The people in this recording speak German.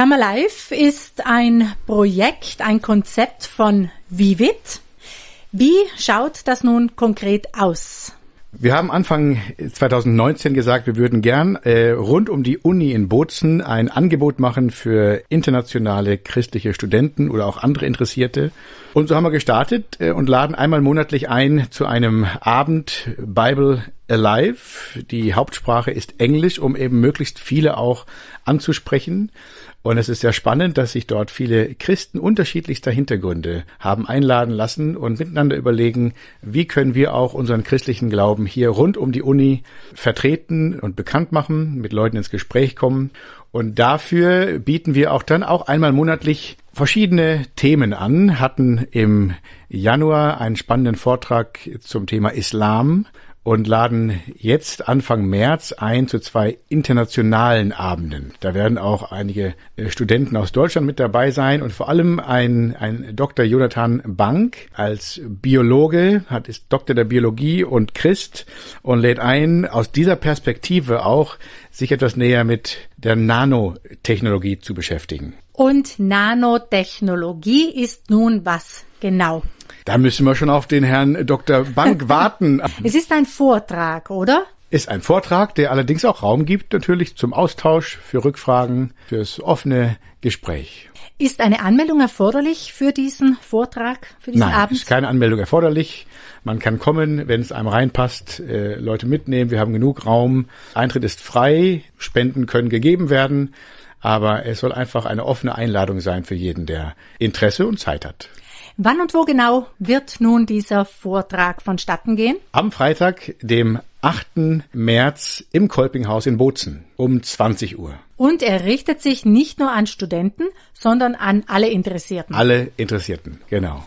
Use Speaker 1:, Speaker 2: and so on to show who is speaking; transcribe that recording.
Speaker 1: Come Alive ist ein Projekt, ein Konzept von Vivid. Wie schaut das nun konkret aus?
Speaker 2: Wir haben Anfang 2019 gesagt, wir würden gern äh, rund um die Uni in Bozen ein Angebot machen für internationale christliche Studenten oder auch andere Interessierte. Und so haben wir gestartet äh, und laden einmal monatlich ein zu einem Abend Bible Alive. Die Hauptsprache ist Englisch, um eben möglichst viele auch anzusprechen. Und es ist sehr spannend, dass sich dort viele Christen unterschiedlichster Hintergründe haben einladen lassen und miteinander überlegen, wie können wir auch unseren christlichen Glauben hier rund um die Uni vertreten und bekannt machen, mit Leuten ins Gespräch kommen. Und dafür bieten wir auch dann auch einmal monatlich verschiedene Themen an, hatten im Januar einen spannenden Vortrag zum Thema Islam, und laden jetzt Anfang März ein zu zwei internationalen Abenden. Da werden auch einige äh, Studenten aus Deutschland mit dabei sein und vor allem ein, ein Dr. Jonathan Bank als Biologe, hat ist Doktor der Biologie und Christ und lädt ein, aus dieser Perspektive auch sich etwas näher mit der Nanotechnologie zu beschäftigen.
Speaker 1: Und Nanotechnologie ist nun was genau?
Speaker 2: Da müssen wir schon auf den Herrn Dr. Bank warten.
Speaker 1: es ist ein Vortrag, oder?
Speaker 2: Ist ein Vortrag, der allerdings auch Raum gibt natürlich zum Austausch, für Rückfragen, fürs offene Gespräch.
Speaker 1: Ist eine Anmeldung erforderlich für diesen Vortrag, für diesen Nein, Abend?
Speaker 2: Ist keine Anmeldung erforderlich. Man kann kommen, wenn es einem reinpasst, äh, Leute mitnehmen. Wir haben genug Raum. Eintritt ist frei. Spenden können gegeben werden. Aber es soll einfach eine offene Einladung sein für jeden, der Interesse und Zeit hat.
Speaker 1: Wann und wo genau wird nun dieser Vortrag vonstatten gehen?
Speaker 2: Am Freitag, dem 8. März im Kolpinghaus in Bozen um 20 Uhr.
Speaker 1: Und er richtet sich nicht nur an Studenten, sondern an alle Interessierten.
Speaker 2: Alle Interessierten, genau.